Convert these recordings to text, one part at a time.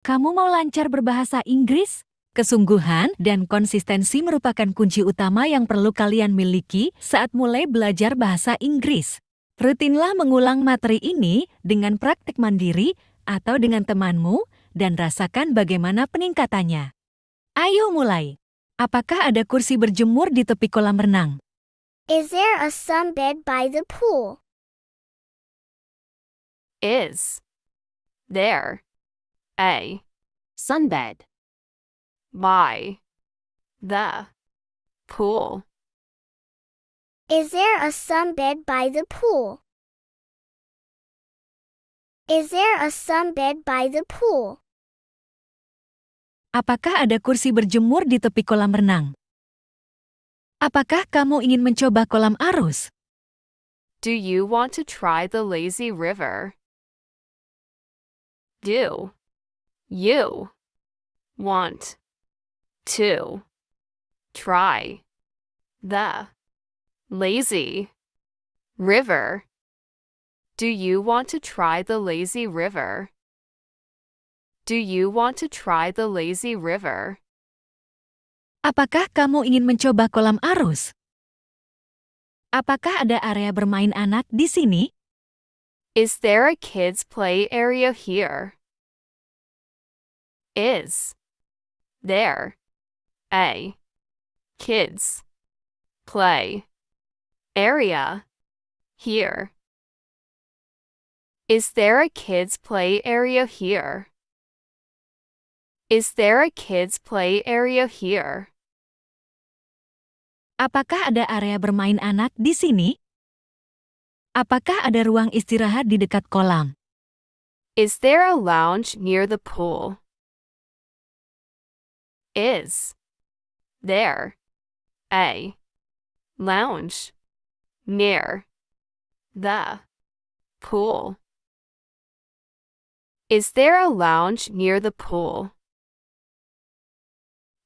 Kamu mau lancar berbahasa Inggris? Kesungguhan dan konsistensi merupakan kunci utama yang perlu kalian miliki saat mulai belajar bahasa Inggris. Rutinlah mengulang materi ini dengan praktik mandiri atau dengan temanmu dan rasakan bagaimana peningkatannya. Ayo mulai. Apakah ada kursi berjemur di tepi kolam renang? Is there a sunbed by the pool? Is there a sunbed by the pool. Is there a sunbed by the pool? Is there a sunbed by the pool? Apakah ada kursi berjemur di tepi kolam renang? Apakah kamu ingin mencoba kolam arus? Do you want to try the lazy river? Do You want to try the lazy river. Do you want to try the lazy river? Do you want to try the lazy river? Apakah kamu ingin mencoba kolam arus? Apakah ada area bermain anak di sini? Is there a kids play area here? is there a kids play area here? Is there a kids play area here? Is there a kids play area here? Apakah ada area bermain anak di sini? Apakah ada ruang istirahat di dekat kolam? Is there a lounge near the pool? Is there a lounge near the pool? Is there a lounge near the pool?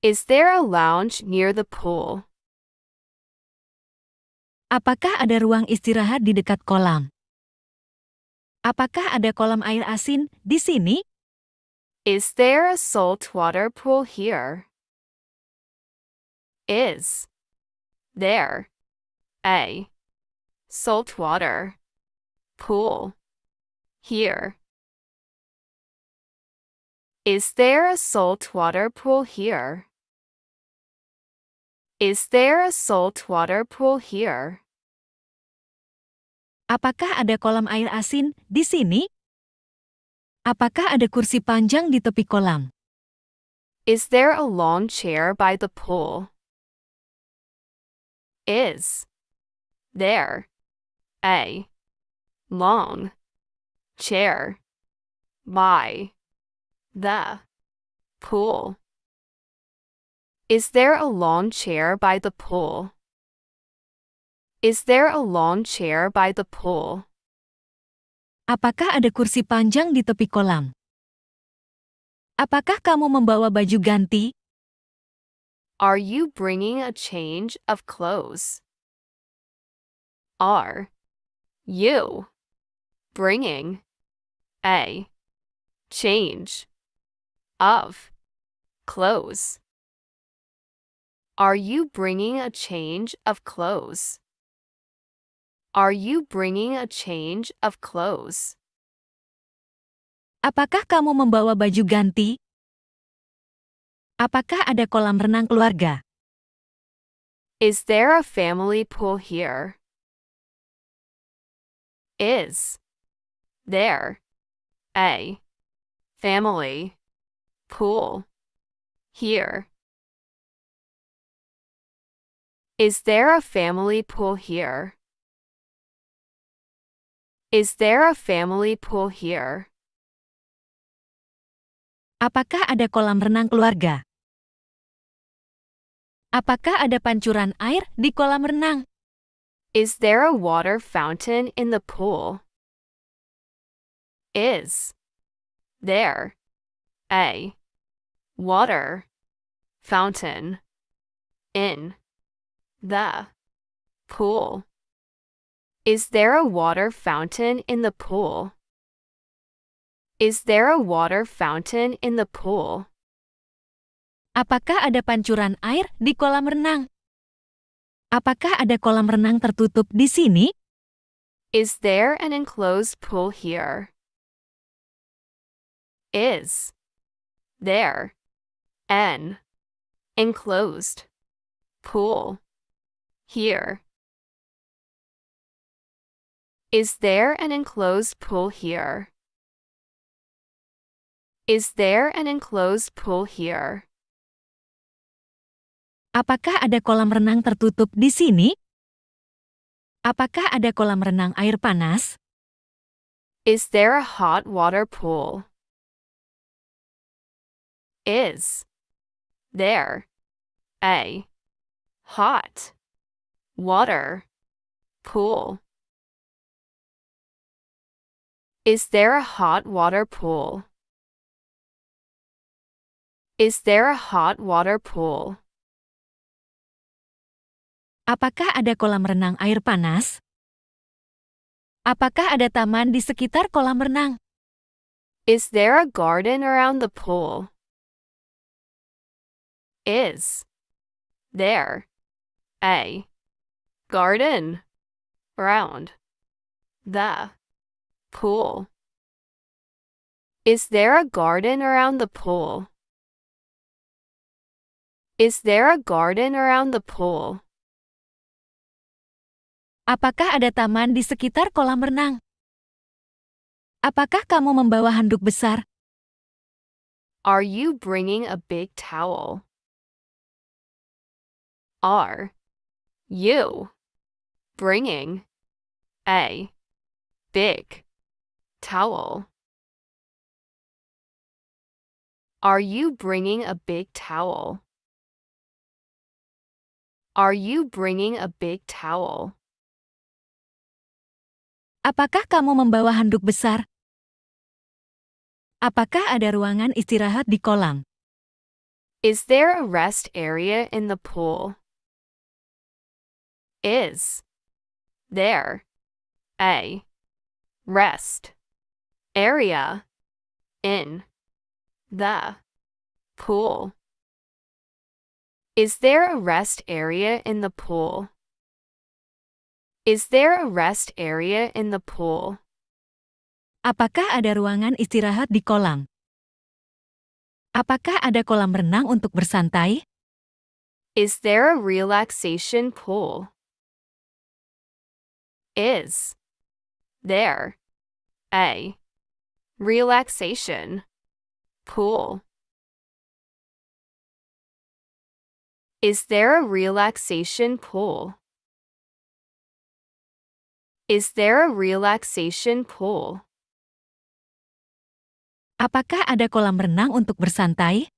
Is there a lounge near the pool? Apakah ada ruang istirahat di dekat kolam? Apakah ada kolam air asin di sini? Is there a saltwater pool here? Is there a saltwater pool here? Is there a saltwater pool here? Is there a saltwater pool here? Apakah ada kolam air asin di sini? Apakah ada kursi panjang di tepi kolam? Is there a long chair by the pool? Is there a long chair by the pool? Is there a long chair by the pool? Is there a long chair by the pool? Apakah ada kursi panjang di tepi kolam? Apakah kamu membawa baju ganti? Are you bringing a change of clothes? Are you bringing a change of clothes? Are you bringing a change of clothes? Are you bringing a change of clothes? Apakah kamu membawa baju ganti? Apakah ada kolam renang keluarga? Is there a family pool here? Is there a family pool here? Is there a family pool here? Is there a family pool here? Apakah ada kolam renang keluarga? Apakah ada pancuran air di kolam renang? Is there a water fountain in the pool? Is there a water fountain in the pool? Is there a water fountain in the pool? Is there a water fountain in the pool? Apakah ada pancuran air di kolam renang? Apakah ada kolam renang tertutup di sini? Is there an enclosed pool here? Is there an enclosed pool here? Is there an enclosed pool here? Is there an enclosed pool here? Apakah ada kolam renang tertutup di sini? Apakah ada kolam renang air panas? Is there a hot water pool? Is there a hot water pool? Is there a hot water pool? Is there a hot water pool? Apakah ada kolam renang air panas? Apakah ada taman di sekitar kolam renang? Is there a garden around the pool? Is there a garden around the Pool. Is there a garden around the pool? Is there a garden around the pool? Apakah ada taman di sekitar kolam renang? Apakah kamu membawa handuk besar? Are you bringing a big towel? Are you bringing a big Towel. Are you bringing a big towel? Are you bringing a big towel? Apakah kamu membawa handuk besar? Apakah ada ruangan istirahat di kolam? Is there a rest area in the pool? Is there a rest area in the pool? Is there a rest area in the pool? Is there a rest area in the pool? Apakah ada ruangan istirahat di kolam? Apakah ada kolam renang untuk bersantai? Is there a relaxation pool? Is there a relaxation, pool. Is there a relaxation pool? Is there a relaxation pool? Apakah ada kolam renang untuk bersantai?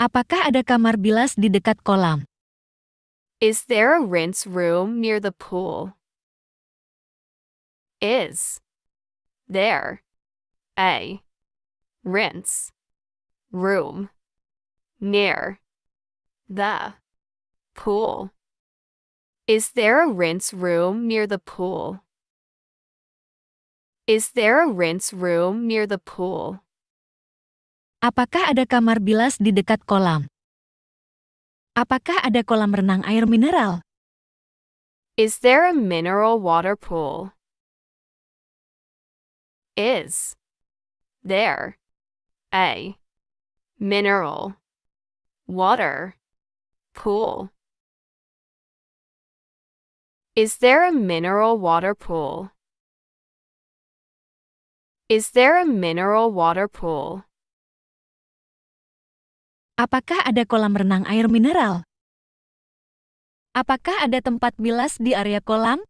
Apakah ada kamar bilas di dekat kolam? Is there a rinse room near the pool? Is there A. Rinse. Room. Near. The. Pool. Is there a rinse room near the pool? Is there a rinse room near the pool? Apakah ada kamar bilas di dekat kolam? Apakah ada kolam renang air mineral? Is there a mineral water pool? Is there. A. Mineral. Water. Pool. Is there a mineral water pool? Is there a mineral water pool? Apakah ada kolam renang air mineral? Apakah ada tempat bilas di area kolam?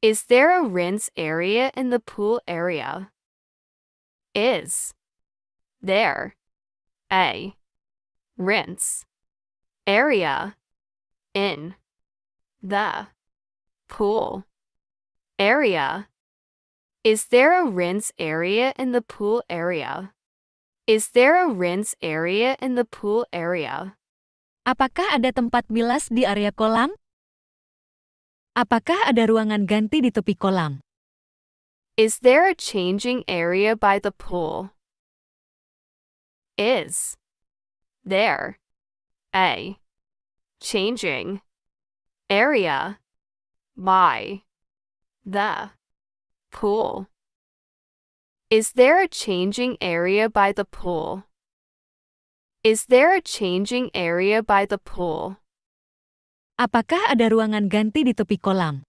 Is there a rinse area in the pool area? is there a rinse area in the pool area? Is there a rinse area in the pool area? Is there a rinse area in the pool area? Apakah ada tempat bilas di area kolam? Apakah ada ruangan ganti di tepi kolam? Is there a changing area by the pool? Is there a changing area by the pool? Is there a changing area by the pool? Is there a changing area by the pool? Apakah ada ruangan ganti di tepi kolam?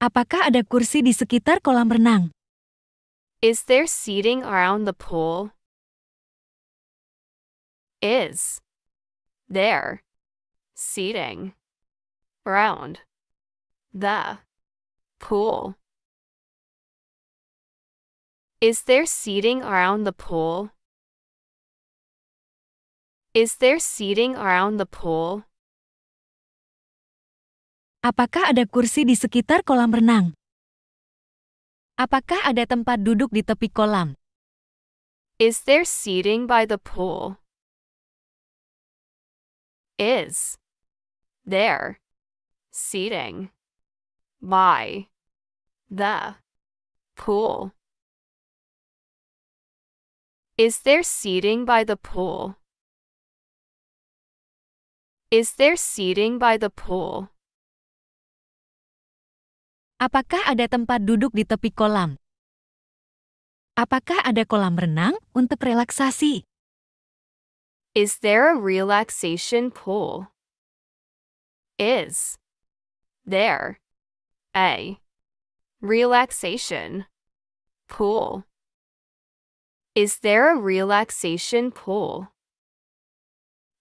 Apakah ada kursi di sekitar kolam renang? Is there seating around the pool? Is there seating around the pool? Is there seating around the pool? Is there seating around the pool? Apakah ada kursi di sekitar kolam renang? Apakah ada tempat duduk di tepi kolam? Is there seating by the pool? Is there seating by the pool? Is there seating by the pool? Is there seating by the pool? Apakah ada tempat duduk di tepi kolam? Apakah ada kolam renang untuk relaksasi? Is there a relaxation pool? Is there a relaxation pool? Is there a relaxation pool?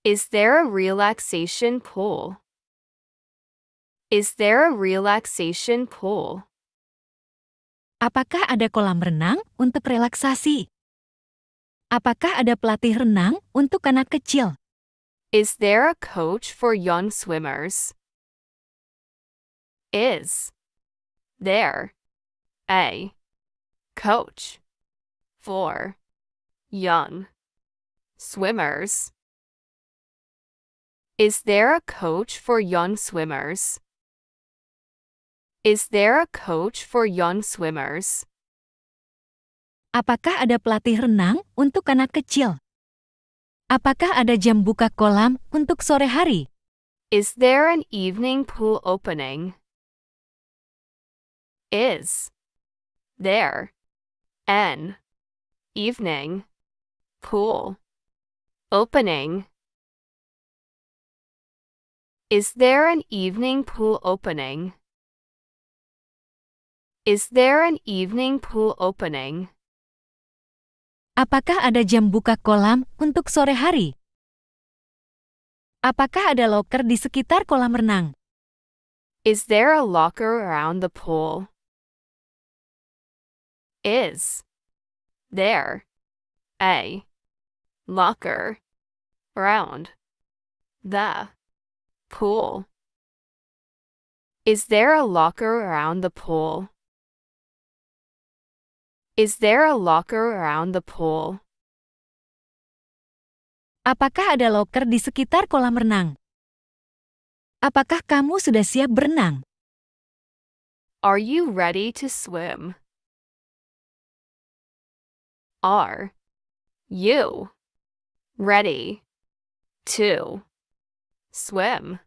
Is there a relaxation pool? Is there a relaxation pool? Apakah ada kolam renang untuk relaksasi? Apakah ada pelatih renang untuk anak kecil? Is there a coach for young swimmers? Is there a coach for young swimmers? Is there a coach for young swimmers? Is there a coach for young swimmers? Apakah ada pelatih renang untuk anak kecil? Apakah ada jam buka kolam untuk sore hari? Is there an evening pool opening? Is there an evening pool opening? Is there an evening pool opening? Is there an evening pool opening? Apakah ada jam buka kolam untuk sore hari? Apakah ada locker di sekitar kolam renang? Is there a locker around the pool? Is there a locker around the pool? Is there a locker around the pool? Is there a locker around the pool? Apakah ada locker di sekitar kolam renang? Apakah kamu sudah siap berenang? Are you ready to swim? Are you ready to swim?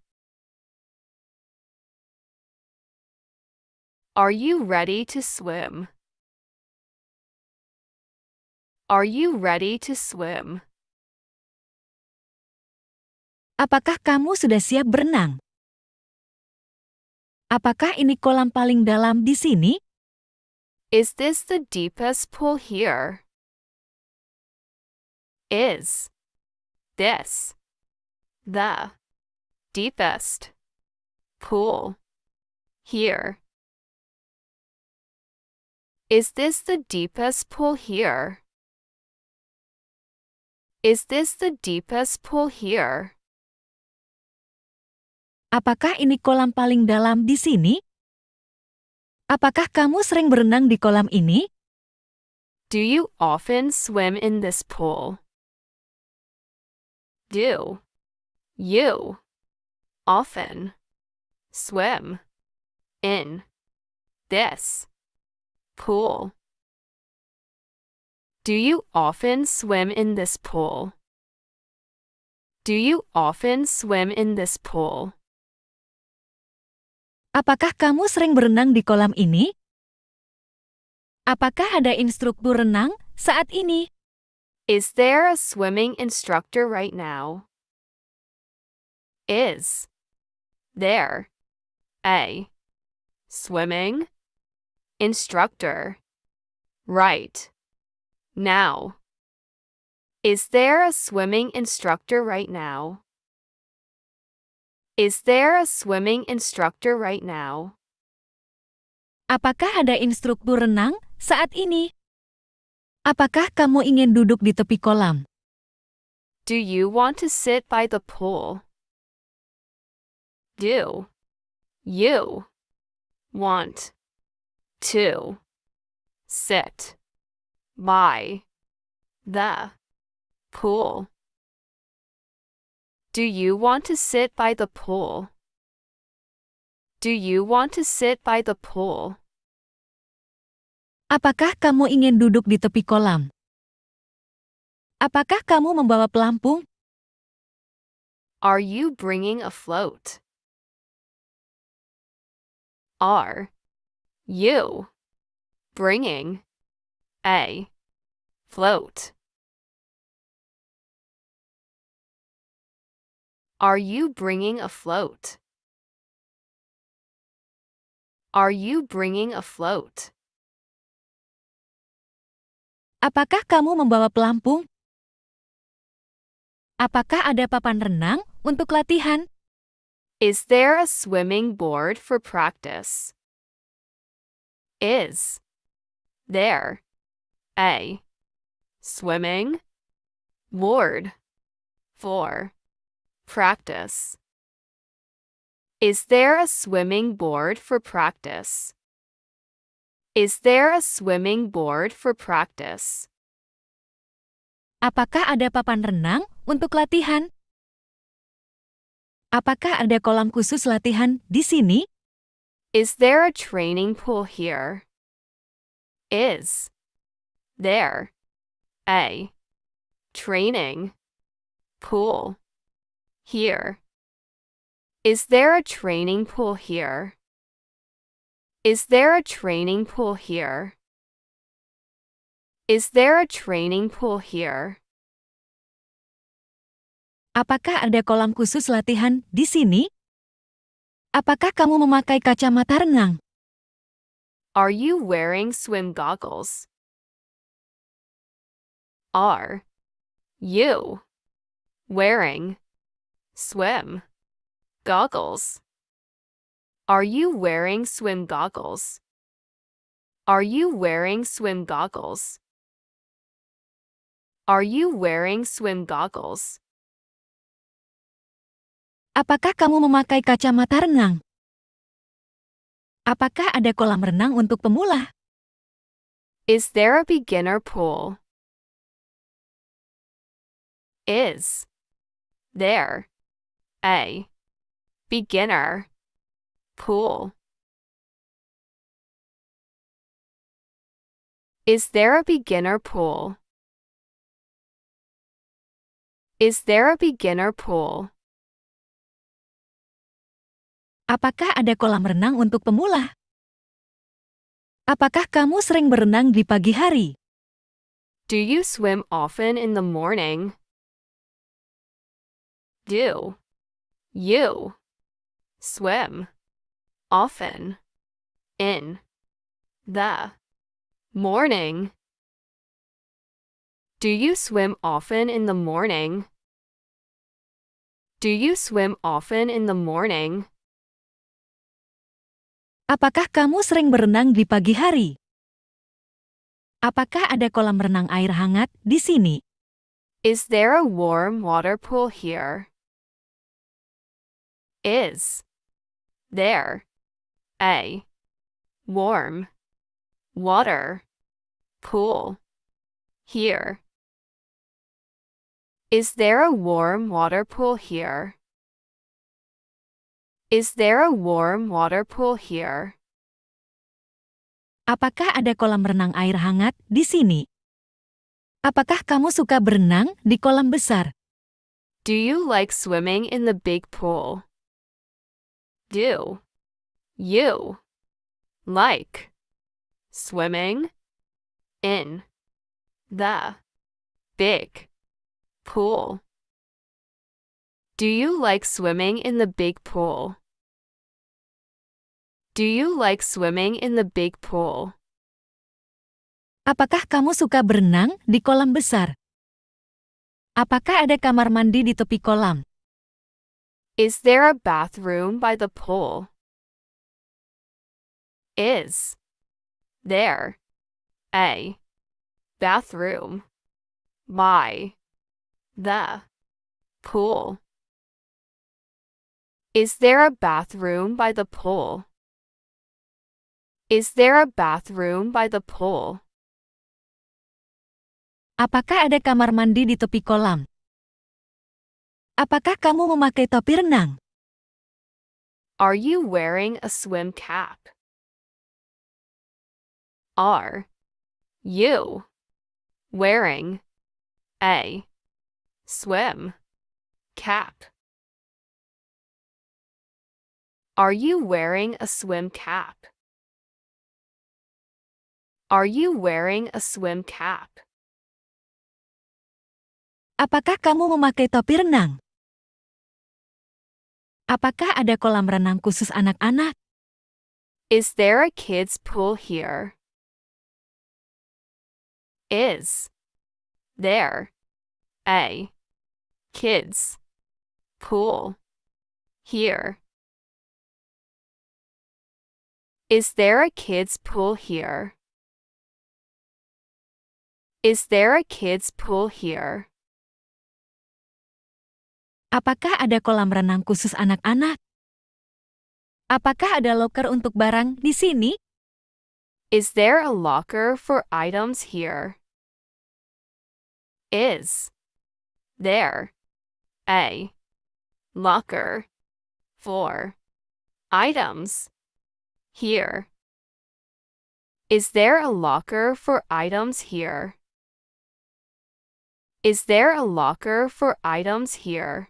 Are you ready to swim? Are you ready to swim? Apakah kamu sudah siap berenang? Apakah ini kolam paling dalam di sini? Is this the deepest pool here? Is this the deepest pool here? Is this the deepest pool here? Is this the deepest pool here? Apakah ini kolam paling dalam di sini? Apakah kamu sering berenang di kolam ini? Do you often swim in this pool? Do you often swim in this pool? Do you often swim in this pool? Do you often swim in this pool? Apakah kamu sering berenang di kolam ini? Apakah ada instruktur renang saat ini? Is there a swimming instructor right now? Is there a swimming instructor right now. Is there a swimming instructor right now? Is there a swimming instructor right now? Apakah ada instruktur renang saat ini? Apakah kamu ingin duduk di tepi kolam? Do you want to sit by the pool? Do you want to sit? by the pool. Do you want to sit by the pool? Do you want to sit by the pool? Apakah kamu ingin duduk di tepi kolam? Apakah kamu membawa pelampung? Are you bringing a float? Are you bringing a Float. Are you bringing a float? Are you bringing a float? Apakah kamu membawa pelampung? Apakah ada papan renang untuk latihan? Is there a swimming board for practice? Is there a swimming, ward, for, practice. Is there a swimming board for practice? Is there a swimming board for practice? Apakah ada papan renang untuk latihan? Apakah ada kolam khusus latihan di sini? Is there a training pool here? Is there a. Training. Pool. Here. Is there a training pool here? Is there a training pool here? Is there a training pool here? Apakah ada kolam khusus latihan di sini? Apakah kamu memakai kacamata renang? Are you wearing swim goggles? are you wearing? Swim goggles. Are you wearing swim goggles? Are you wearing swim goggles? Are you wearing swim goggles? Apakah kamu memakai kacamata renang? Apakah ada kolam renang untuk pemula? Is there a beginner pool? Is there a beginner pool? Is there a beginner pool? Is there a beginner pool? Apakah ada kolam renang untuk pemula? Apakah kamu sering berenang di pagi hari? Do you swim often in the morning? do, you, swim, often, in, the, morning. Do you swim often in the morning? Do you swim often in the morning? Apakah kamu sering berenang di pagi hari? Apakah ada kolam renang air hangat di sini? Is there a warm water pool here? Is there a warm water pool here? Is there a warm water pool here? Is there a warm water pool here? Apakah ada kolam renang air hangat di sini? Apakah kamu suka berenang di kolam besar? Do you like swimming in the big pool? do you like swimming in the big pool? Do you like swimming in the big pool? Do you like swimming in the big pool? Apakah kamu suka berenang di kolam besar? Apakah ada kamar mandi di tepi kolam? Is there a bathroom by the pool? Is there a bathroom by the pool? Is there a bathroom by the pool? Is there a bathroom by the pool? Apakah ada kamar mandi di tepi kolam? Apakah kamu memakai topi renang? Are you wearing a swim cap? Are you wearing a swim cap? Are you wearing a swim cap? Are you wearing a swim cap? Apakah kamu memakai topi renang? Apakah ada kolam renang khusus anak-anak? Is there a kids pool here? Is there a kids pool here? Is there a kids pool here? Is there a kids pool here? Apakah ada kolam renang khusus anak-anak? Apakah ada loker untuk barang di sini? Is there a locker for items here? Is there a locker for items here? Is there a locker for items here? Is there a locker for items here?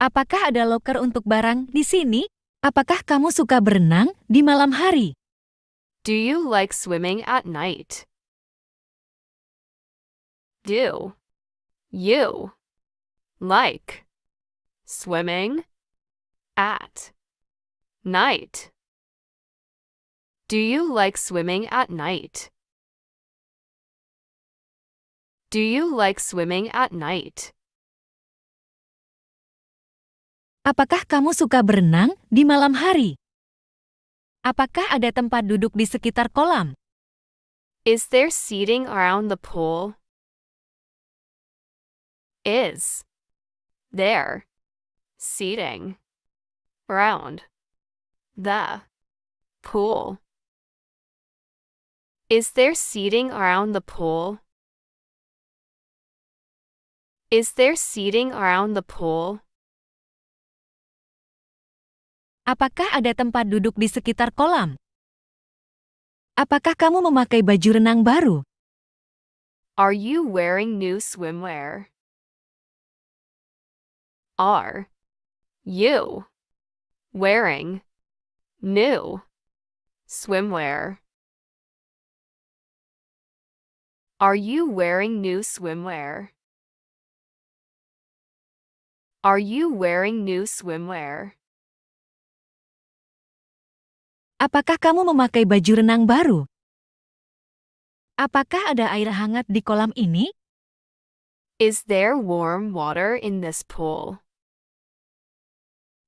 Apakah ada loker untuk barang di sini? Apakah kamu suka berenang di malam hari? Do you like swimming at night? Do you like swimming at night? Do you like swimming at night? Do you like swimming at night? Apakah kamu suka berenang di malam hari? Apakah ada tempat duduk di sekitar kolam? Is there seating around the pool? Is there seating around the pool? Is there seating around the pool? Is there seating around the pool? Apakah ada tempat duduk di sekitar kolam? Apakah kamu memakai baju renang baru? Are you wearing new swimwear? Are you wearing new swimwear? Are you wearing new swimwear? Are you wearing new swimwear? Apakah kamu memakai baju renang baru? Apakah ada air hangat di kolam ini? Is there warm water in this pool?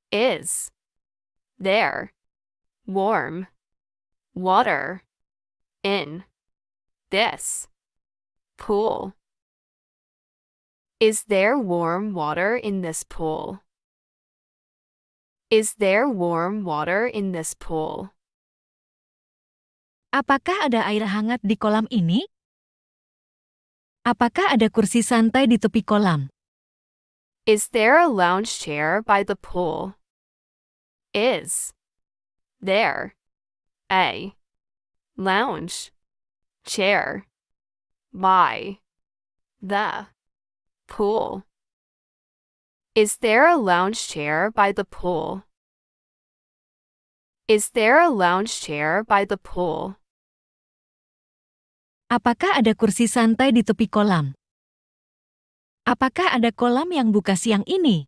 Is there warm water in this pool? Is there warm water in this pool? Is there warm water in this pool? Apakah ada air hangat di kolam ini? Apakah ada kursi santai di tepi kolam? Is there a lounge chair by the pool? Is there a lounge chair by the pool? Is there a lounge chair by the pool? Is there a lounge chair by the pool? Apakah ada kursi santai di tepi kolam? Apakah ada kolam yang buka siang ini?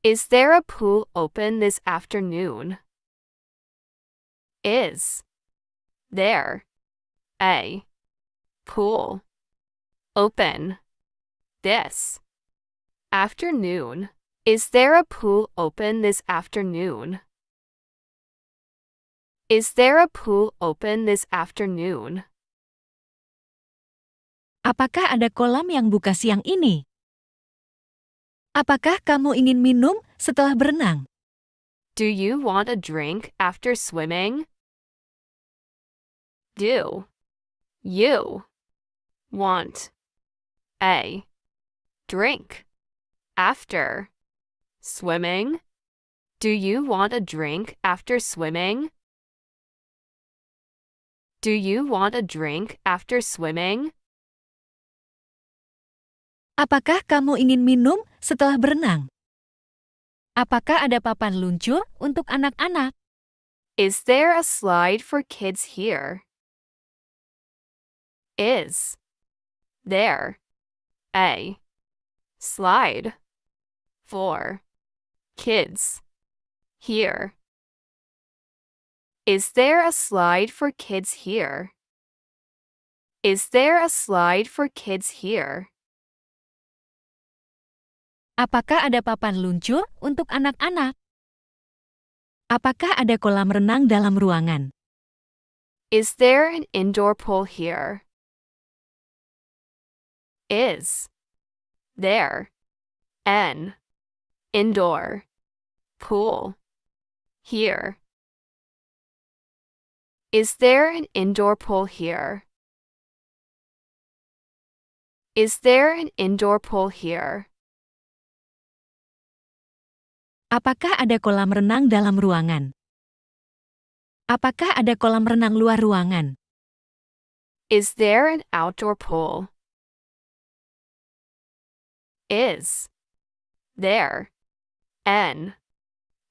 Is there a pool open this afternoon? Is there a pool open this afternoon? Is there a pool open this afternoon? Is there a pool open this afternoon? Apakah ada kolam yang buka siang ini? Apakah kamu ingin minum setelah berenang? Do you want a drink after swimming? Do you want a drink after swimming? Do you want a drink after swimming? Do you want a drink after swimming? Apakah kamu ingin minum setelah berenang? Apakah ada papan luncur untuk anak-anak? Is there a slide for kids here? Is there a slide for kids here? Is there a slide for kids here? Is there a slide for kids here? Apakah ada papan luncur untuk anak-anak? Apakah ada kolam renang dalam ruangan? Is there an indoor pool here? Is there an indoor pool here? Is there an indoor pool here? Is there an indoor pool here? Apakah ada kolam renang dalam ruangan? Apakah ada kolam renang luar ruangan? Is there an outdoor pool? Is there an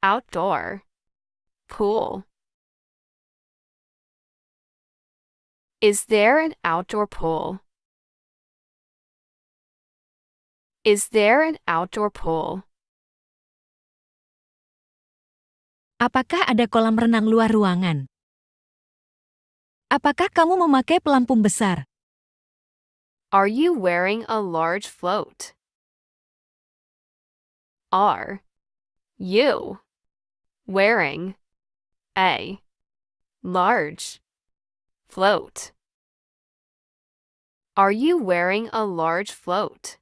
outdoor pool? Is there an outdoor pool? Is there an outdoor pool? Apakah ada kolam renang luar ruangan? Apakah kamu memakai pelampung besar? Are you wearing a large float? Are you wearing a large float? Are you wearing a large float?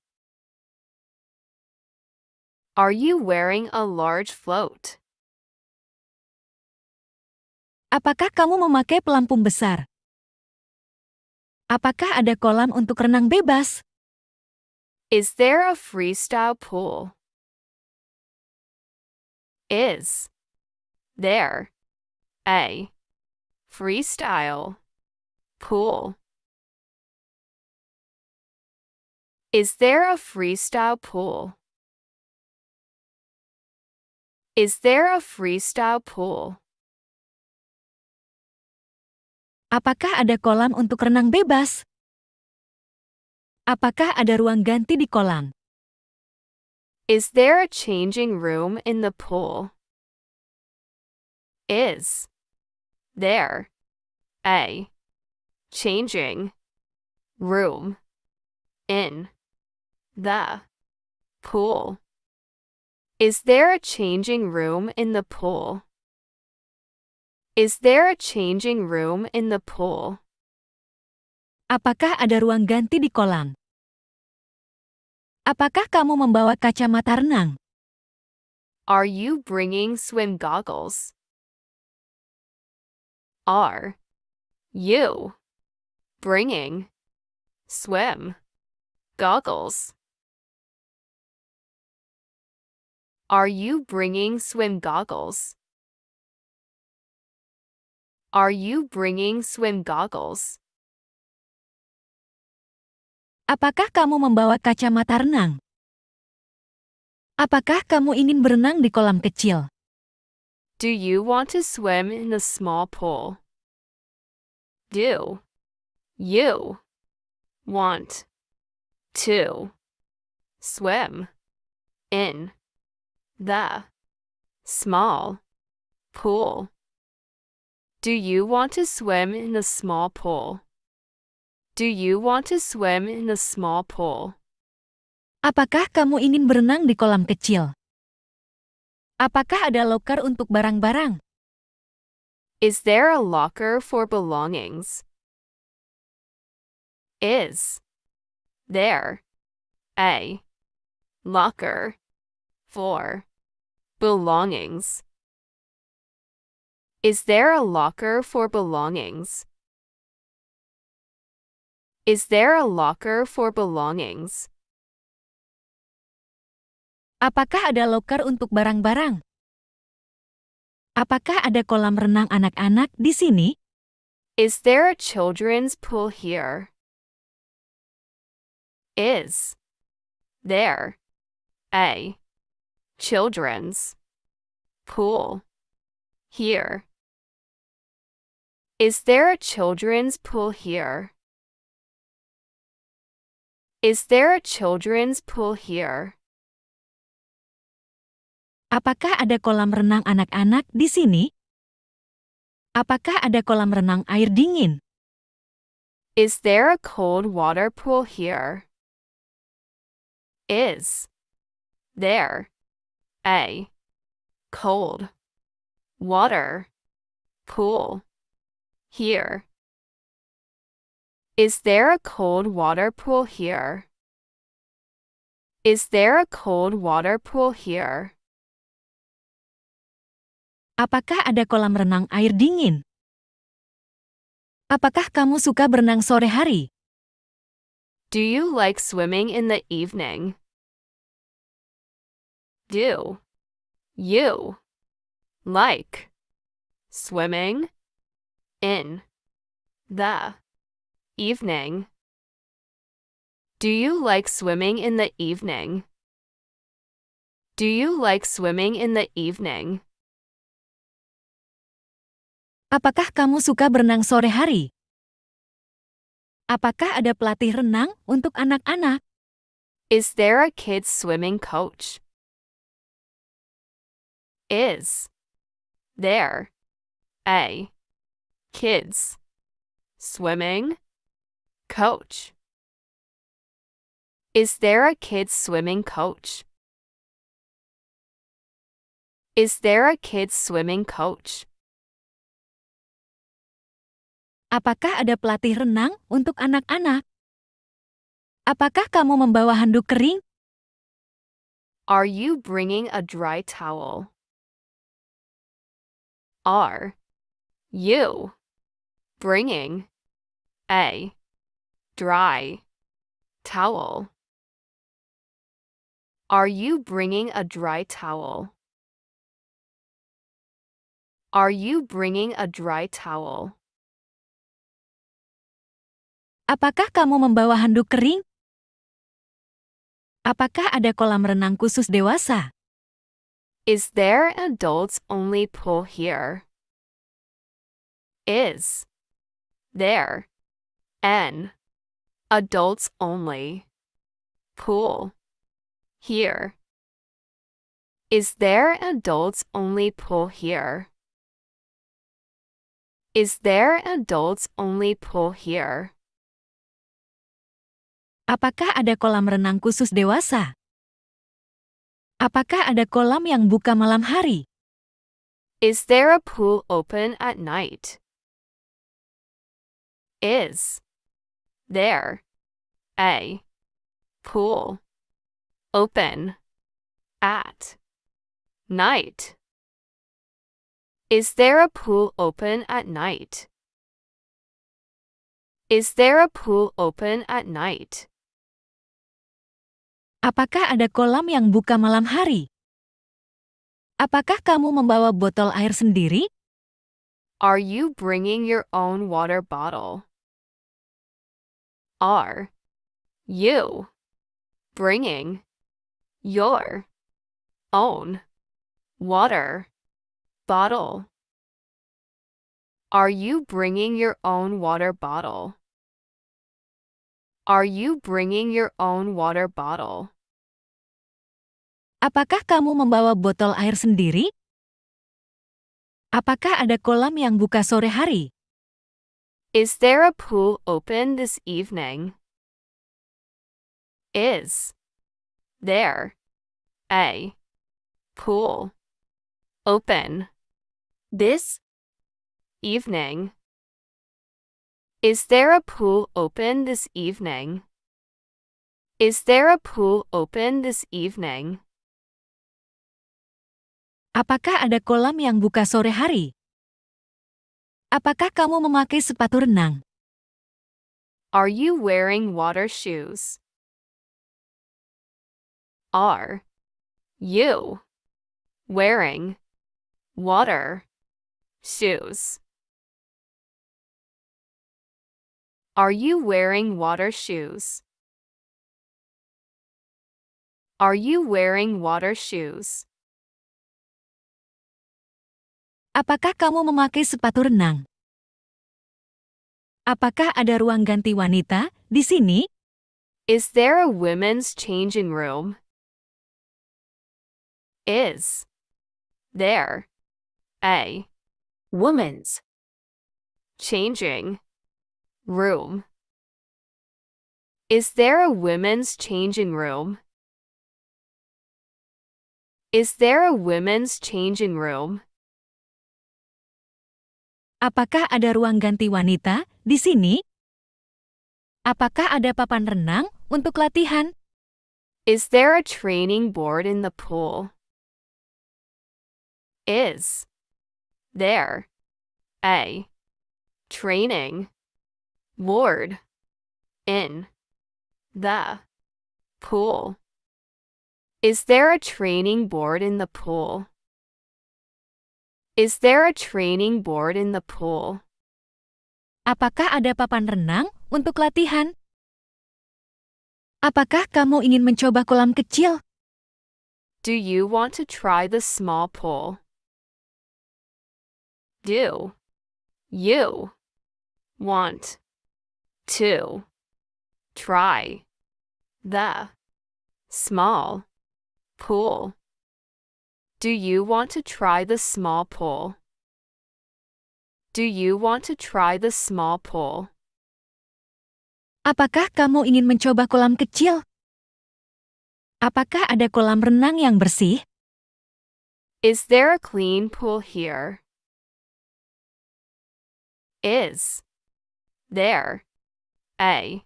Are you wearing a large float? Apakah kamu memakai pelampung besar? Apakah ada kolam untuk renang bebas? Is there a freestyle pool? Is there a freestyle pool? Is there a freestyle pool? Is there a freestyle pool? Apakah ada kolam untuk renang bebas? Apakah ada ruang ganti di kolam? Is there a changing room in the pool? Is there a changing room in the pool? Is there a changing room in the pool? Is there a changing room in the pool? Apakah ada ruang ganti di kolam? Apakah kamu membawa kacamata renang? Are you bringing swim goggles? Are you bringing swim goggles? Are you bringing swim goggles? Are you bringing swim goggles? Apakah kamu membawa kacamata renang? Apakah kamu ingin berenang di kolam kecil? Do you want to swim in a small pool? Do you want to swim in the small pool? Do you want to swim in the small pool? Do you want to swim in the small pool? Apakah kamu ingin berenang di kolam kecil? Apakah ada locker untuk barang-barang? Is there a locker for belongings? Is there a locker for belongings? Is there a locker for belongings? Is there a locker for belongings? Apakah ada loker untuk barang-barang? Apakah ada kolam renang anak-anak di sini? Is there a children's pool here? Is there a children's pool here? Is there a children's pool here? Is there a children's pool here? Apakah ada kolam renang anak-anak di sini? Apakah ada kolam renang air dingin? Is there a cold water pool here? Is there a cold water pool here? Is there a cold water pool here? Is there a cold water pool here? Apakah ada kolam renang air dingin? Apakah kamu suka berenang sore hari? Do you like swimming in the evening? Do you like swimming in the evening? Do you like swimming in the evening? Do you like swimming in the evening? Apakah kamu suka berenang sore hari? Apakah ada pelatih renang untuk anak-anak? Is there a kids swimming coach? Is there a kids, swimming, coach. Is there a kids swimming coach? Is there a kids swimming coach? Apakah ada pelatih renang untuk anak-anak? Apakah kamu membawa handuk kering? Are you bringing a dry towel? Are you bringing a dry towel. Are you bringing a dry towel? Are you bringing a dry towel? Apakah kamu membawa handuk kering? Apakah ada kolam renang khusus dewasa? Is there an adults only pool here? Is there. N. Adults only. Pool. Here. Is there adults only pool here? Is there adults only pool here? Apakah ada kolam renang khusus dewasa? Apakah ada kolam yang buka malam hari? Is there a pool open at night? Is there a pool open at night? Is there a pool open at night? Is there a pool open at night? Apakah ada kolam yang buka malam hari? Apakah kamu membawa botol air sendiri? Are you bringing your own water bottle? are you bringing your own water bottle? Are you bringing your own water bottle? Are you bringing your own water bottle? Apakah kamu membawa botol air sendiri? Apakah ada kolam yang buka sore hari? Is there a pool open this evening? Is there a pool open this evening? Is there a pool open this evening? Is there a pool open this evening? Apakah ada kolam yang buka sore hari? Apakah kamu memakai sepatu renang? Are you wearing water shoes? Are you wearing water shoes? Are you wearing water shoes? Are you wearing water shoes? Apakah kamu memakai sepatu renang? Apakah ada ruang ganti wanita di sini? Is there a women's changing room? Is there a woman's changing room? Is there a women's changing room? Is there a women's changing room? Apakah ada ruang ganti wanita di sini? Apakah ada papan renang untuk latihan? Is there a training board in the pool? Is there a training board in the pool? Is there a training board in the pool? Is there a training board in the pool? Apakah ada papan renang untuk latihan? Apakah kamu ingin mencoba kolam kecil? Do you want to try the small pool? Do you want to try the small pool? Do you want to try the small pool? Do you want to try the small pool? Apakah kamu ingin mencoba kolam kecil? Apakah ada kolam renang yang bersih? Is there a clean pool here? Is there a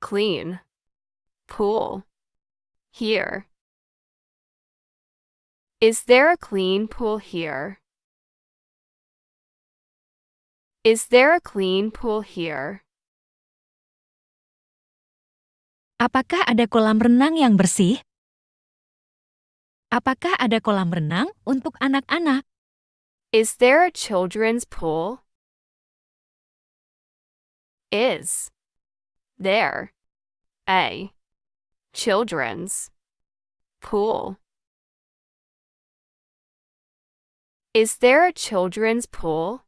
clean pool here? Is there a clean pool here? Is there a clean pool here? Apakah ada kolam renang yang bersih? Apakah ada kolam renang untuk anak-anak? Is there a children's pool? Is there a children's pool? Is there a children's pool?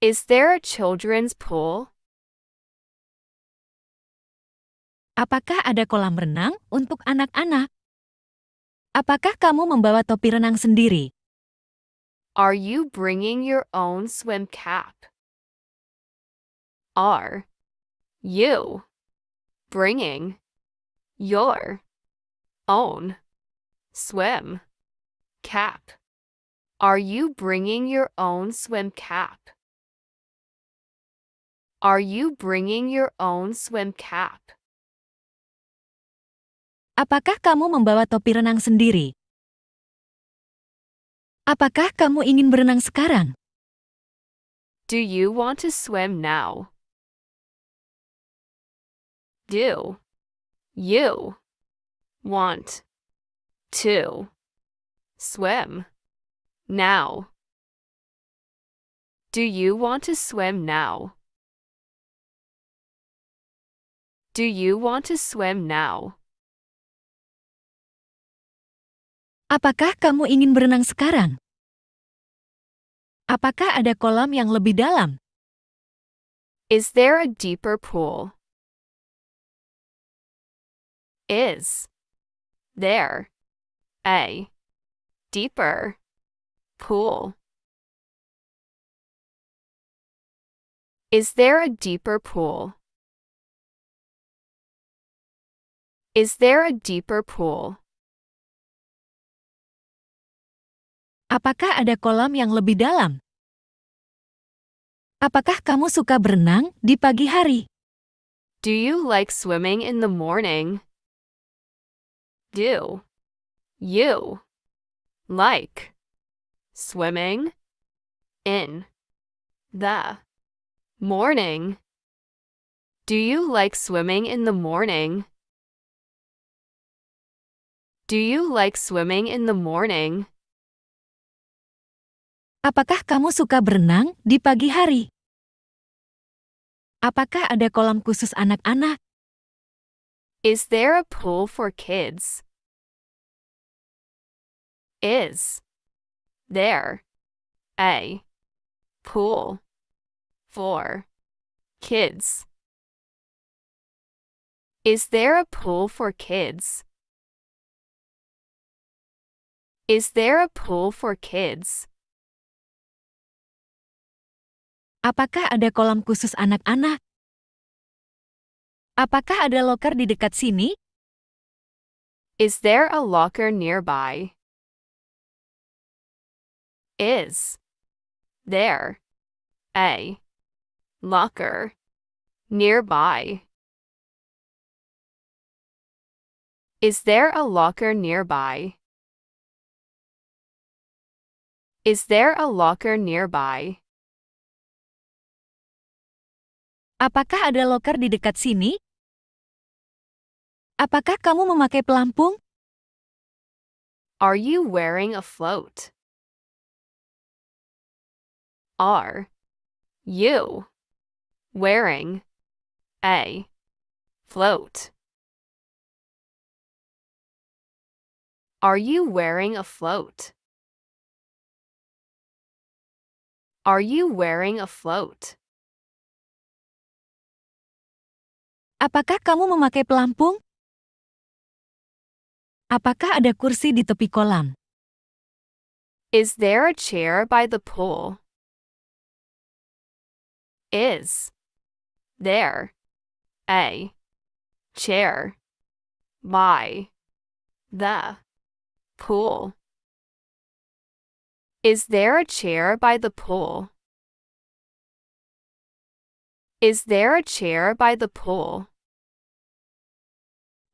Is there a children's pool? Apakah ada kolam renang untuk anak-anak? Apakah kamu membawa topi renang sendiri? Are you bringing your own swim cap? Are you bringing your own swim Cap. Are you bringing your own swim cap? Are you bringing your own swim cap? Apakah kamu membawa topi renang sendiri? Apakah kamu ingin berenang sekarang? Do you want to swim now? Do you want to Swim. Now. Do you want to swim now? Do you want to swim now? Apakah kamu ingin berenang sekarang? Apakah ada kolam yang lebih dalam? Is there a deeper pool? Is there a deeper pool. Is there a deeper pool? Is there a deeper pool? Apakah ada kolam yang lebih dalam? Apakah kamu suka berenang di pagi hari? Do you like swimming in the morning? Do you? like swimming in the morning. Do you like swimming in the morning? Do you like swimming in the morning? Apakah kamu suka berenang di pagi hari? Apakah ada kolam khusus anak-anak? Is there a pool for kids? Is there a pool for kids? Is there a pool for kids? Is there a pool for kids? Apakah ada kolam khusus anak-anak? Apakah ada locker di dekat sini? Is there a locker nearby? Is there a locker nearby? Is there a locker nearby? Is there a locker nearby? Apakah ada locker di dekat sini? Apakah kamu memakai pelampung? Are you wearing a float? are you wearing a float? Are you wearing a float? Are you wearing a float? Apakah kamu memakai pelampung? Apakah ada kursi di tepi kolam? Is there a chair by the pool? Is there a chair by the pool? Is there a chair by the pool? Is there a chair by the pool?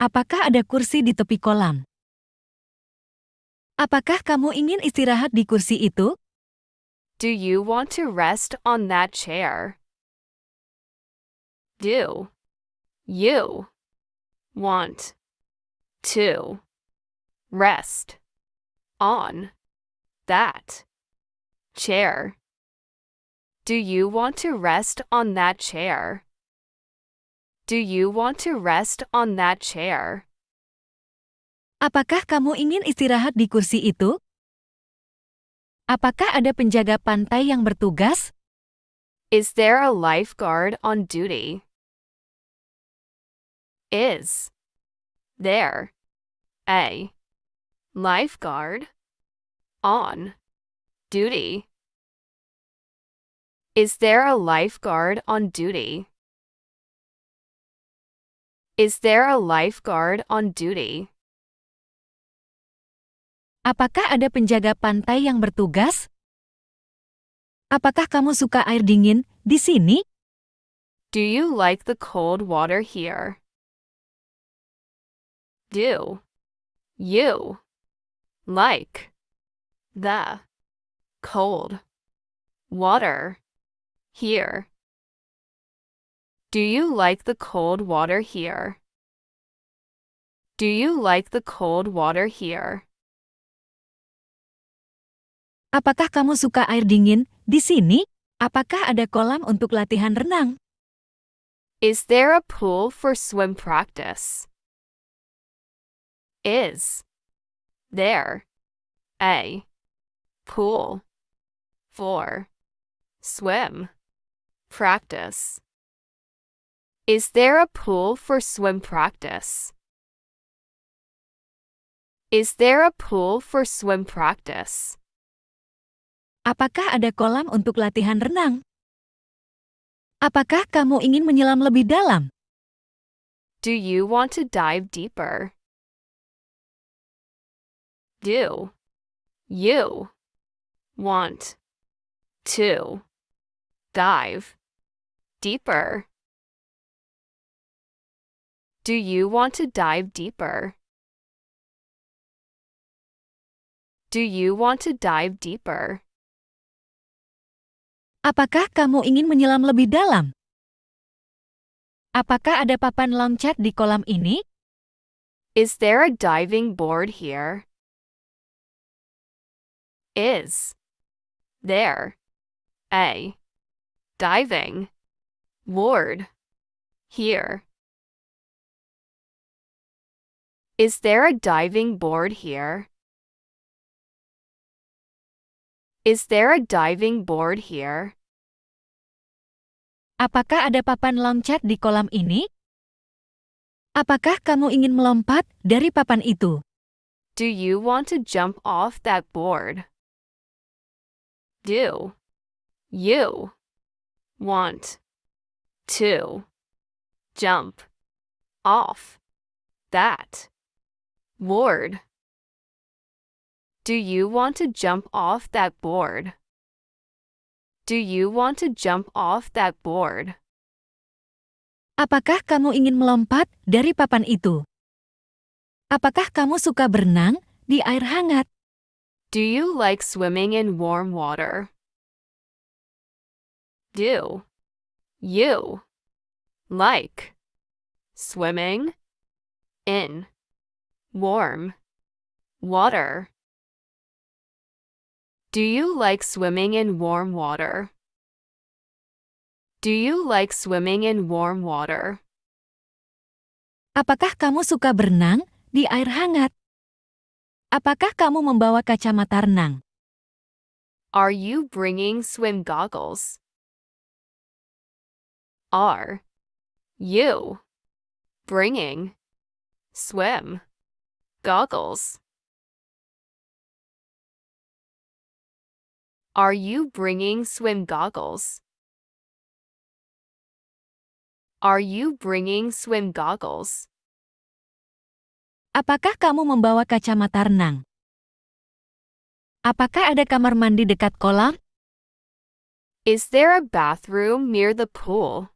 Apakah ada kursi di tepi kolam? Apakah kamu ingin istirahat di kursi itu? Do you want to rest on that chair? do you want to rest on that chair? Do you want to rest on that chair? Do you want to rest on that chair? Apakah kamu ingin istirahat di kursi itu? Apakah ada penjaga pantai yang bertugas? Is there a lifeguard on duty? Is there a lifeguard on duty? Is there a lifeguard on duty? Is there a lifeguard on duty? Apakah ada penjaga pantai yang bertugas? Apakah kamu suka air dingin di sini? Do you like the cold water here? do you like the cold water here? Do you like the cold water here? Do you like the cold water here? Apakah kamu suka air dingin di sini? Apakah ada kolam untuk latihan renang? Is there a pool for swim practice? Is there a pool for swim practice? Is there a pool for swim practice? Is there a pool for swim practice? Apakah ada kolam untuk latihan renang? Apakah kamu ingin menyelam lebih dalam? Do you want to dive deeper? do you want to dive deeper? Do you want to dive deeper? Do you want to dive deeper? Apakah kamu ingin menyelam lebih dalam? Apakah ada papan loncat di kolam ini? Is there a diving board here? is there a diving board here? Is there a diving board here? Is there a diving board here? Apakah ada papan loncat di kolam ini? Apakah kamu ingin melompat dari papan itu? Do you want to jump off that board? do you want to jump off that board? Do you want to jump off that board? Do you want to jump off that board? Apakah kamu ingin melompat dari papan itu? Apakah kamu suka berenang di air hangat? Do you like swimming in warm water? Do you like swimming in warm water? Do you like swimming in warm water? Do you like swimming in warm water? Apakah kamu suka berenang di air hangat? Apakah kamu membawa kacamata renang? Are you bringing swim goggles? Are you bringing swim goggles? Are you bringing swim goggles? Are you bringing swim goggles? Apakah kamu membawa kacamata renang? Apakah ada kamar mandi dekat kolam? Is there a bathroom near the pool?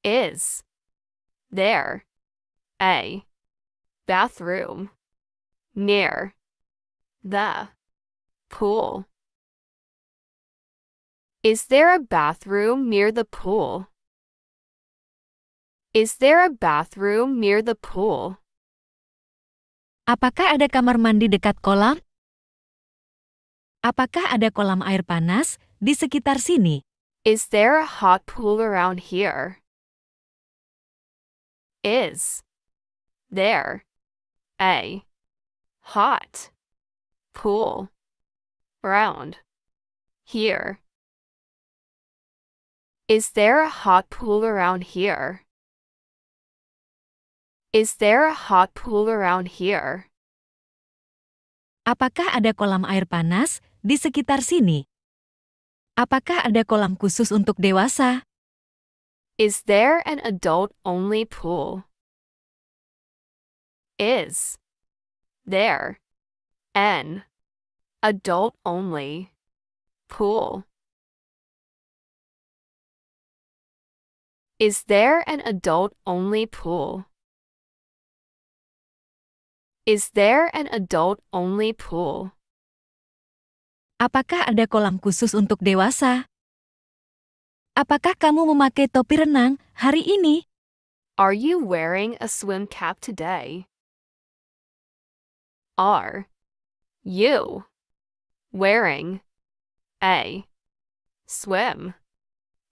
Is there a bathroom near the pool? Is there a bathroom near the pool? Is there a bathroom near the pool? Apakah ada kamar mandi dekat kolam? Apakah ada kolam air panas di sekitar sini? Is there a hot pool around here? Is there a hot pool around here? Is there a hot pool around here? Is there a hot pool around here? Apakah ada kolam air panas di sekitar sini? Apakah ada kolam khusus untuk dewasa? Is there an adult-only pool? Is there an adult-only pool? Is there an adult-only pool? Is there an adult-only pool? Apakah ada kolam khusus untuk dewasa? Apakah kamu memakai topi renang hari ini? Are you wearing a swim cap today? Are you wearing a swim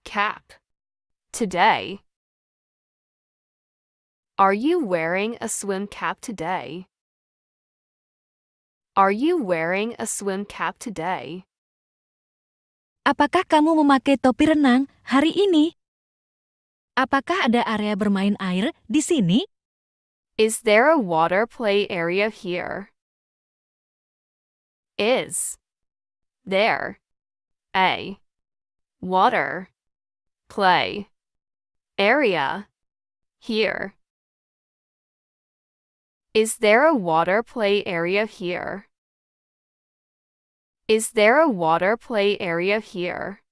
cap today? Are you wearing a swim cap today? Are you wearing a swim cap today? Apakah kamu memakai topi renang hari ini? Apakah ada area bermain air di sini? Is there a water play area here? Is there a water play area here? Is there a water play area here? Is there a water play area here?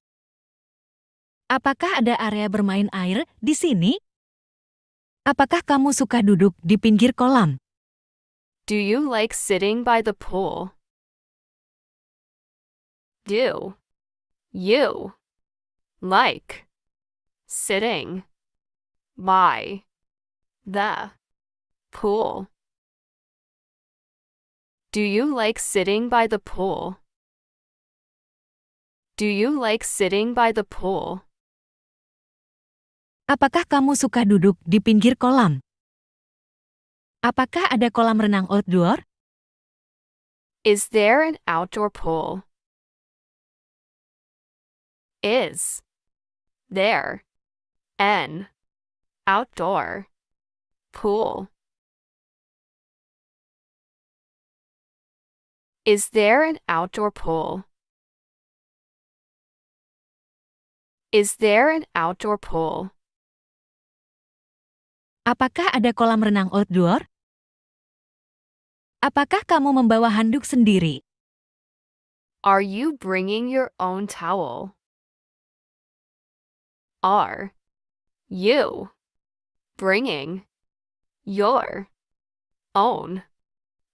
Apakah ada area bermain air di sini? Apakah kamu suka duduk di pinggir kolam? Do you like sitting by the pool? Do you like sitting by the pool? Do you like sitting by the pool? Do you like sitting by the pool? Apakah kamu suka duduk di pinggir kolam? Apakah ada kolam renang outdoor? Is there an outdoor pool? Is there an outdoor pool? Is there an outdoor pool? Is there an outdoor pool? Apakah ada kolam renang outdoor? Apakah kamu membawa handuk sendiri? Are you bringing your own towel? Are you bringing your own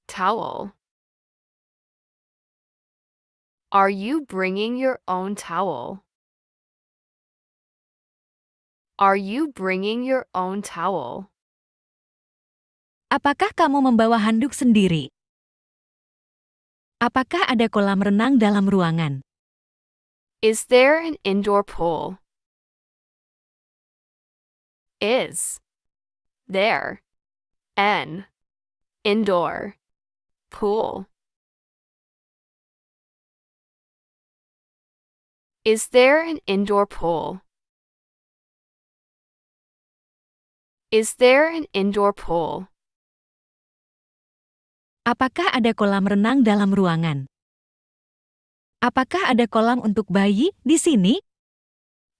towel? Are you bringing your own towel? Are you bringing your own towel? Apakah kamu membawa handuk sendiri? Apakah ada kolam renang dalam ruangan? Is there an indoor pool? Is there an indoor pool? Is there an indoor pool? Is there an indoor pool? Apakah ada kolam renang dalam ruangan? Apakah ada kolam untuk bayi di sini?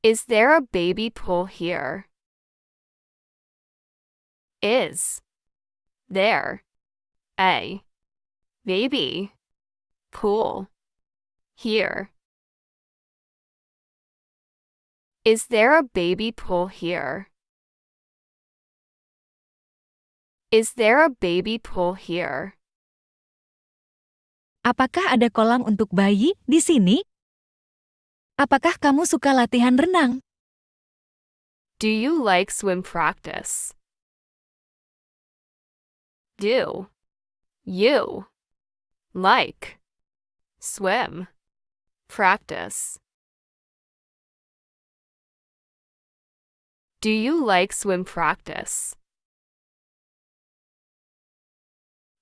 Is there a baby pool here? Is there a baby pool here? Is there a baby pool here? Is there a baby pool here? Apakah ada kolam untuk bayi di sini? Apakah kamu suka latihan renang? Do you like swim practice? Do you like swim practice? Do you like swim practice?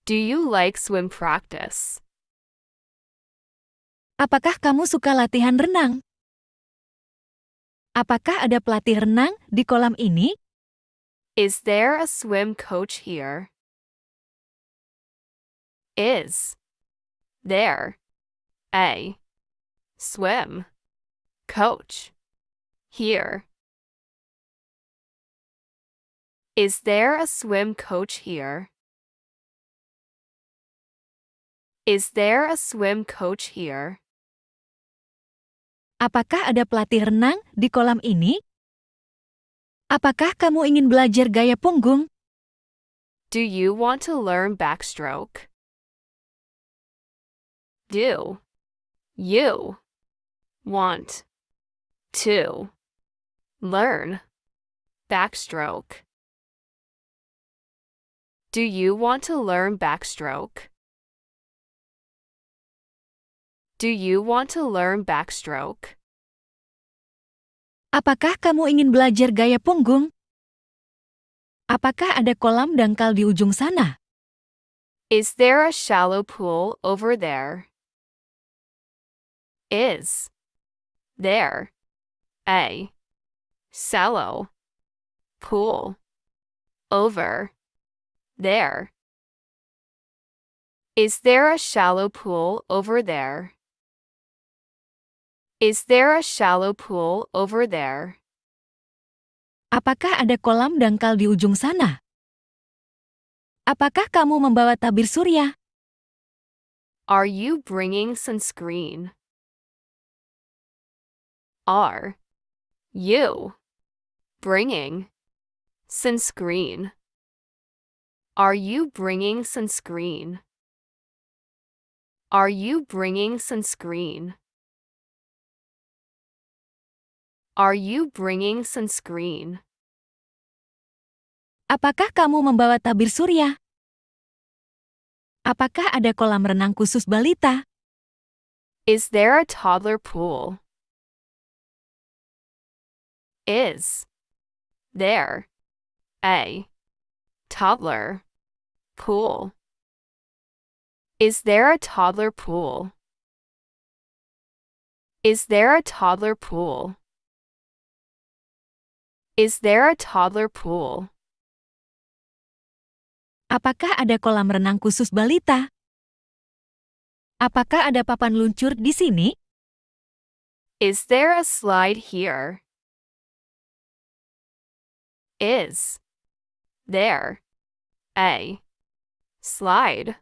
Do you like swim practice? Apakah kamu suka latihan renang? Apakah ada pelatih renang di kolam ini? Is there a swim coach here? Is there a swim coach here? Is there a swim coach here? Is there a swim coach here? Apakah ada pelatih renang di kolam ini? Apakah kamu ingin belajar gaya punggung? Do you want to learn backstroke? Do you want to learn backstroke? Do you want to learn backstroke? Do you want to learn backstroke? Apakah kamu ingin belajar gaya punggung? Apakah ada kolam dangkal di ujung sana? Is there a shallow pool over there? Is there a shallow pool over there? Is there a shallow pool over there? Is there a shallow pool over there? Apakah ada kolam dangkal di ujung sana? Apakah kamu membawa tabir surya? Are you bringing sunscreen? Are you bringing sunscreen? Are you bringing sunscreen? Are you bringing sunscreen? Are you bringing sunscreen? Apakah kamu membawa tabir surya? Apakah ada kolam renang khusus balita? Is there a toddler pool? Is there a toddler pool? Is there a toddler pool? Is there a toddler pool? Is there a toddler pool? Apakah ada kolam renang khusus balita? Apakah ada papan luncur di sini? Is there a slide here? Is there a slide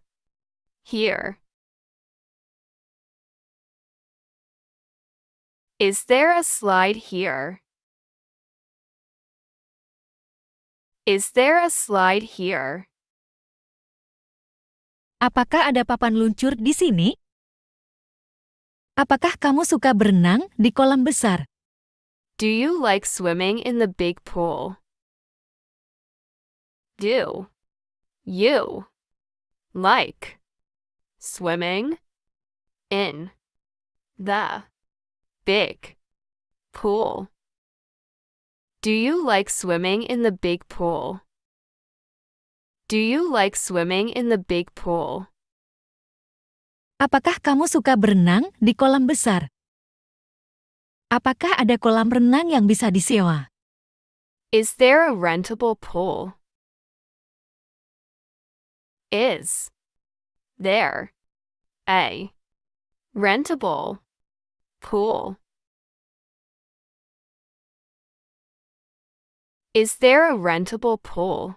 here? Is there a slide here? Is there a slide here? Apakah ada papan luncur di sini? Apakah kamu suka berenang di kolam besar? Do you like swimming in the big pool? Do you like swimming in the big pool? Do you like swimming in the big pool? Do you like swimming in the big pool? Apakah kamu suka berenang di kolam besar? Apakah ada kolam renang yang bisa disewa? Is there a rentable pool? Is there a rentable pool? Is there a rentable pool?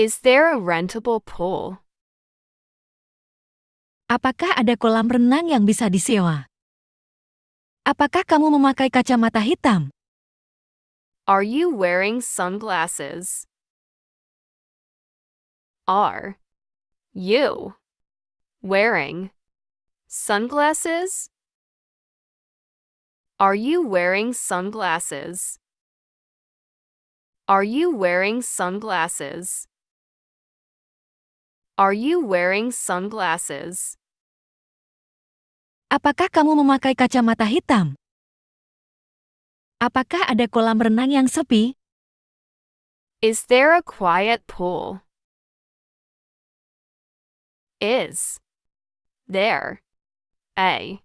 Is there a rentable pool? Apakah ada kolam renang yang bisa disewa? Apakah kamu memakai kacamata hitam? Are you wearing sunglasses? Are you wearing sunglasses? Are you wearing sunglasses? Are you wearing sunglasses? Are you wearing sunglasses? Apakah kamu memakai kacamata hitam? Apakah ada kolam renang yang sepi? Is there a quiet pool? Is there a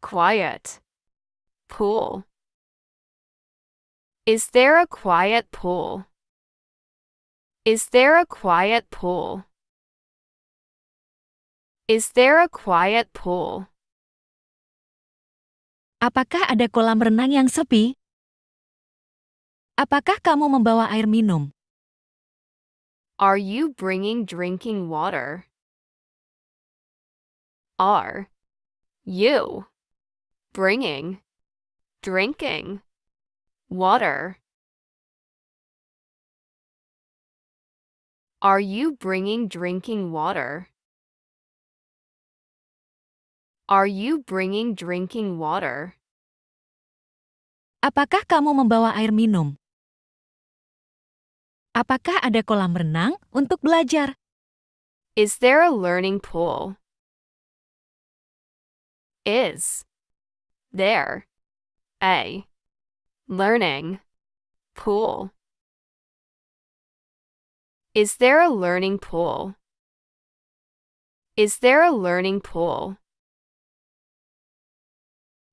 quiet Pool. Is there a quiet pool? Is there a quiet pool? Is there a quiet pool? Apakah ada kolam renang yang sepi? Apakah kamu membawa air minum? Are you bringing drinking water? Are you bringing drinking, water. Are you bringing drinking water? Are you bringing drinking water? Apakah kamu membawa air minum? Apakah ada kolam renang untuk belajar? Is there a learning pool? Is there A. Learning. Pool. Is there a learning pool? Is there a learning pool?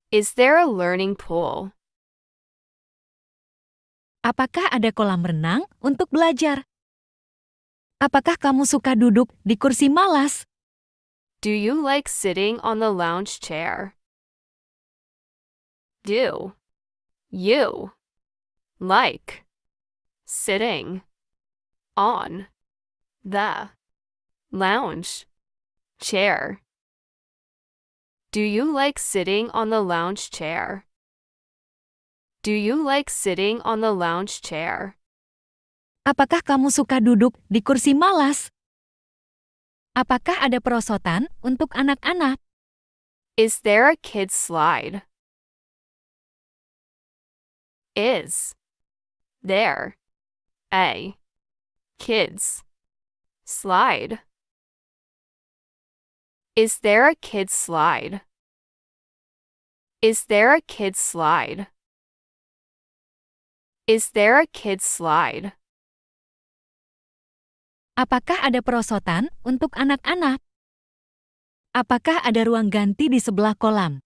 Is there a learning pool? Apakah ada kolam renang untuk belajar? Apakah kamu suka duduk di kursi malas? Do you like sitting on the lounge chair? do you like sitting on the lounge chair? Do you like sitting on the lounge chair? Do you like sitting on the lounge chair? Apakah kamu suka duduk di kursi malas? Apakah ada perosotan untuk anak-anak? Is there a kids slide? is there a kids slide? Is there a kids slide? Is there a kids slide? Is there a kids slide? Apakah ada perosotan untuk anak-anak? Apakah ada ruang ganti di sebelah kolam?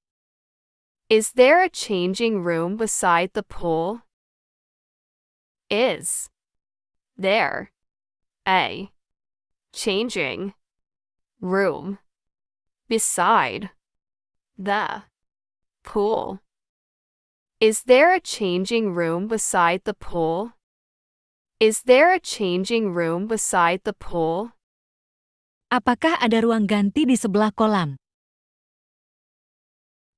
Is there a changing room beside the pool? Is there a changing room beside the pool? Is there a changing room beside the pool? Is there a changing room beside the pool? Apakah ada ruang ganti di sebelah kolam?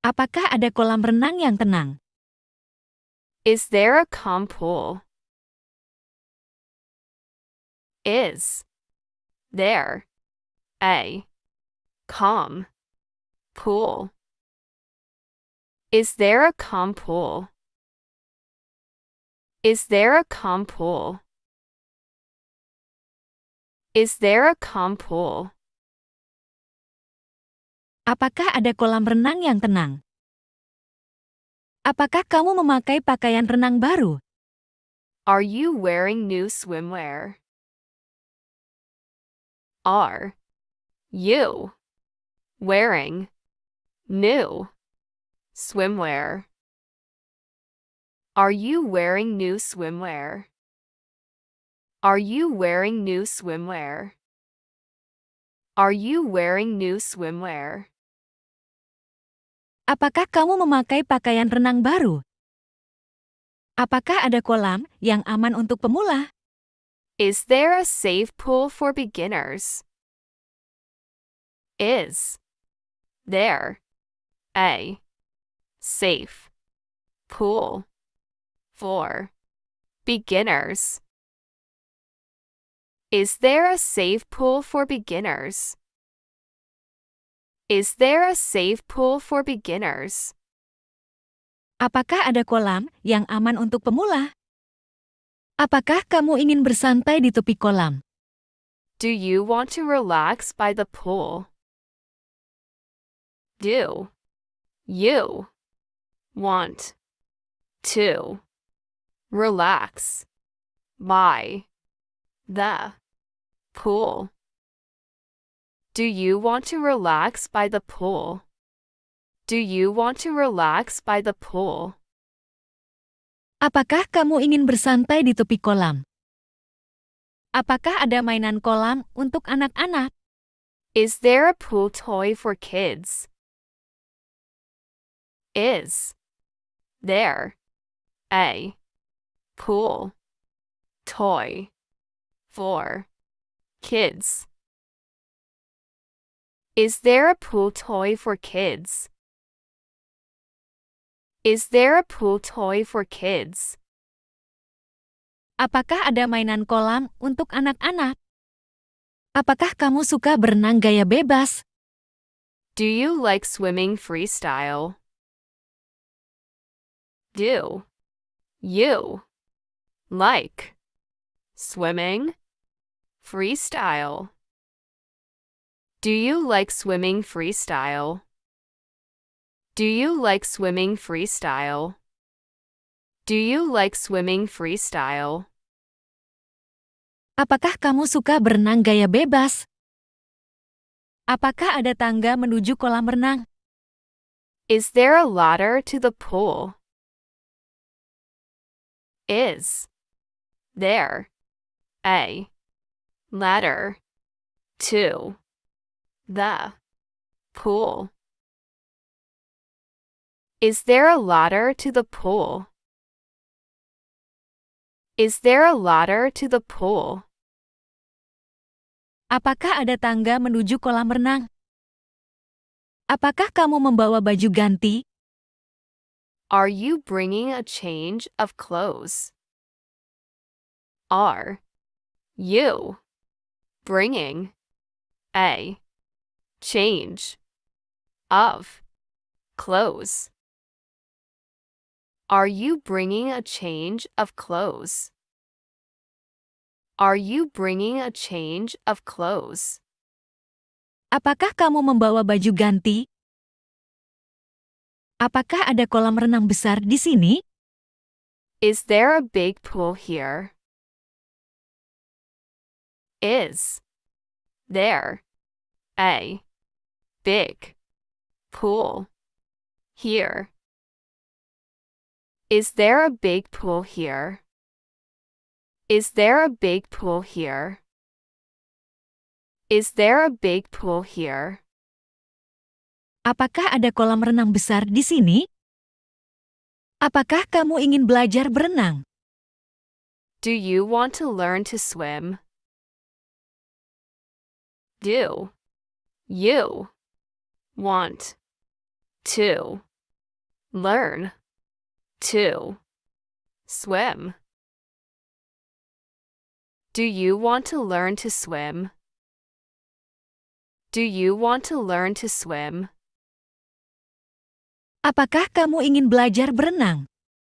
Apakah ada kolam renang yang tenang? Is there a calm pool? Is there a calm pool? Is there a calm pool? Is there a calm pool? Is there a calm pool? Apakah ada kolam renang yang tenang? Apakah kamu memakai pakaian renang baru? Are you wearing new swimwear? Are you wearing new swimwear? Are you wearing new swimwear? Are you wearing new swimwear? Are you wearing new swimwear? Apakah kamu memakai pakaian renang baru? Apakah ada kolam yang aman untuk pemula? Is there a safe pool for beginners? Is there a safe pool for beginners? Is there a safe pool for beginners? Is there a safe pool for beginners? Apakah ada kolam yang aman untuk pemula? Apakah kamu ingin bersantai di tepi kolam? Do you want to relax by the pool? Do you want to relax by the pool? Do you want to relax by the pool? Do you want to relax by the pool? Apakah kamu ingin bersantai di tepi kolam? Apakah ada mainan kolam untuk anak-anak? Is there a pool toy for kids? Is there a pool toy for kids? Is there a pool toy for kids? Is there a pool toy for kids? Apakah ada mainan kolam untuk anak-anak? Apakah kamu suka berenang gaya bebas? Do you like swimming freestyle? Do you like swimming freestyle? Do you like swimming freestyle? Do you like swimming freestyle? Do you like swimming freestyle? Apakah kamu suka berenang gaya bebas? Apakah ada tangga menuju kolam renang? Is there a ladder to the pool? Is there a ladder to the pool. Is there a ladder to the pool? Is there a ladder to the pool? Apakah ada tangga menuju kolam renang? Apakah kamu membawa baju ganti? Are you bringing a change of clothes? Are you bringing a change, of, clothes. Are you bringing a change of clothes? Are you bringing a change of clothes? Apakah kamu membawa baju ganti? Apakah ada kolam renang besar di sini? Is there a big pool here? Is there a big pool here? Is there a big pool here? Is there a big pool here? Is there a big pool here? Apakah ada kolam renang besar di sini? Apakah kamu ingin belajar berenang? Do you want to learn to swim? Do you want to learn to swim. Do you want to learn to swim? Do you want to learn to swim? Apakah kamu ingin belajar berenang?